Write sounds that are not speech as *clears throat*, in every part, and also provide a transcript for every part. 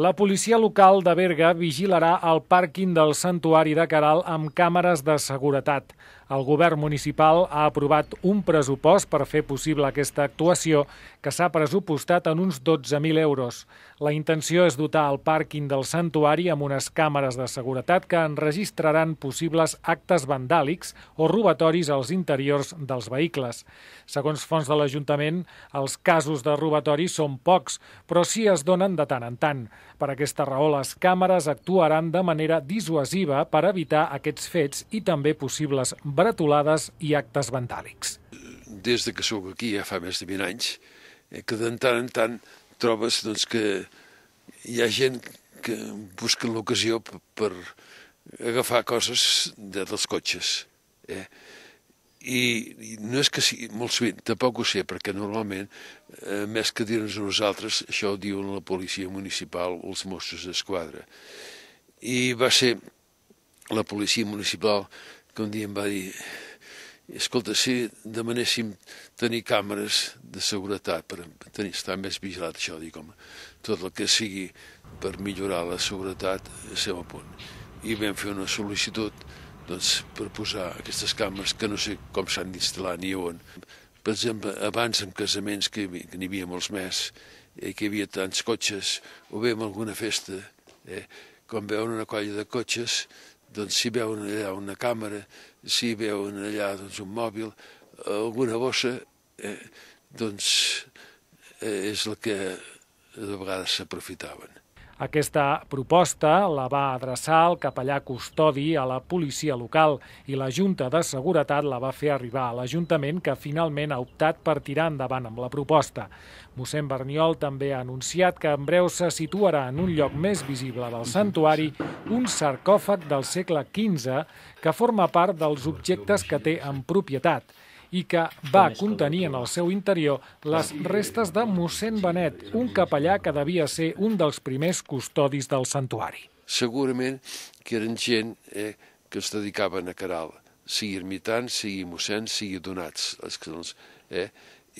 La policia local de Berga vigilarà el pàrquing del santuari de Caral amb càmeres de seguretat. El govern municipal ha aprovat un pressupost per fer possible aquesta actuació que s'ha pressupostat en uns 12.000 euros. La intenció és dotar el pàrquing del santuari amb unes càmeres de seguretat que enregistraran possibles actes vandàlics o robatoris als interiors dels vehicles. Segons fons de l'Ajuntament, els casos de robatori són pocs, però sí es donen de tant en tant. Per aquesta raó, les càmeres actuaran de manera dissuasiva per evitar aquests fets i també possibles vandàlics baratolades i actes vandàlics. Des de que sóc aquí, ja fa més de 20 anys, eh, que de tant en tant trobes doncs, que hi ha gent que busca l'ocasió per, per agafar coses de, dels cotxes. Eh? I, i no és que sigui molt sovint, tampoc ho sé, perquè normalment, eh, més que dir-nos nosaltres, això ho diuen la policia municipal o els Mossos d'Esquadra. I va ser la policia municipal que un dia em va dir escolta, si demanéssim tenir càmeres de seguretat per tenir, estar més vigilat això, dic, home, tot el que sigui per millorar la seguretat estem a punt. I vam fer una sol·licitud doncs, per posar aquestes càmeres que no sé com s'han d'instal·lar ni on. Per exemple, abans en casaments que n'hi havia molts més i eh, que hi havia tants cotxes, o bé en alguna festa, eh, quan veuen una colla de cotxes, doncs si veuen allà una càmera, si veuen allà doncs, un mòbil, alguna bossa, eh, doncs eh, és el que de vegades s'aprofitaven. Aquesta proposta la va adreçar el capellà custodi a la policia local i la Junta de Seguretat la va fer arribar a l'Ajuntament que finalment ha optat per tirar endavant amb la proposta. Mossèn Berniol també ha anunciat que en breu se situarà en un lloc més visible del santuari un sarcòfag del segle XV que forma part dels objectes que té en propietat i que va contenir en el seu interior les restes de mossèn Benet, un capellà que devia ser un dels primers custodis del santuari. Segurament que eren gent eh, que es dedicaven a caral, sigui ermitans, sigui mossens, sigui donats, els que els, eh,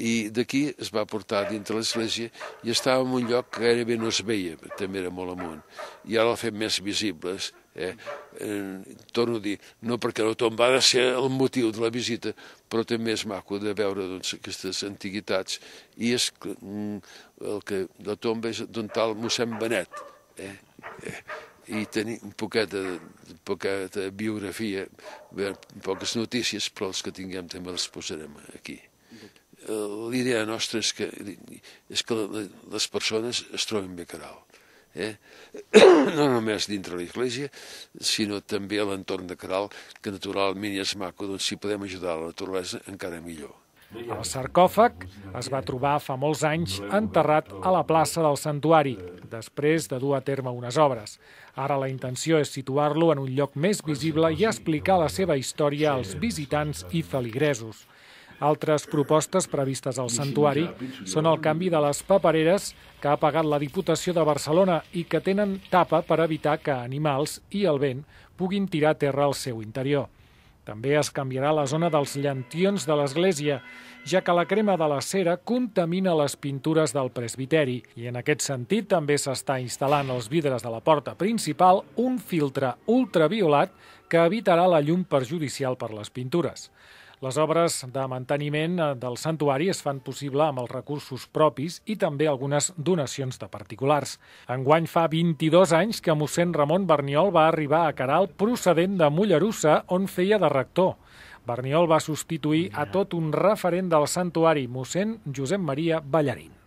i d'aquí es va portar dintre l'església i estava en un lloc que gairebé no es veia, també era molt amunt. I ara l'ha fem més visibles. Eh? eh torno a dir, no perquè la tomba ha de ser el motiu de la visita, però també és maco de veure doncs, aquestes antiguitats. I és mm, el que la tomba és d'un tal mossèn Benet. Eh? eh? i tenir un poquet de, poqueta biografia, poques notícies, però els que tinguem també les posarem aquí. Eh, l'idea nostra és que, és que les persones es troben bé caral. Eh? *clears throat* No només dintre l'Església, sinó també a l'entorn de Caral, que naturalment és maco, doncs si podem ajudar la naturalesa encara millor. El sarcòfag es va trobar fa molts anys enterrat a la plaça del santuari, després de dur a terme unes obres. Ara la intenció és situar-lo en un lloc més visible i explicar la seva història als visitants i feligresos. Altres propostes previstes al santuari són el canvi de les papereres que ha pagat la Diputació de Barcelona i que tenen tapa per evitar que animals i el vent puguin tirar terra al seu interior. També es canviarà la zona dels llantions de l'església, ja que la crema de la cera contamina les pintures del presbiteri i en aquest sentit també s'està instal·lant als vidres de la porta principal un filtre ultraviolat que evitarà la llum perjudicial per les pintures. Les obres de manteniment eh, del santuari es fan possible amb els recursos propis i també algunes donacions de particulars. Enguany fa 22 anys que mossèn Ramon Berniol va arribar a Caral procedent de Mollerussa, on feia de rector. Berniol va substituir a tot un referent del santuari, mossèn Josep Maria Ballarín.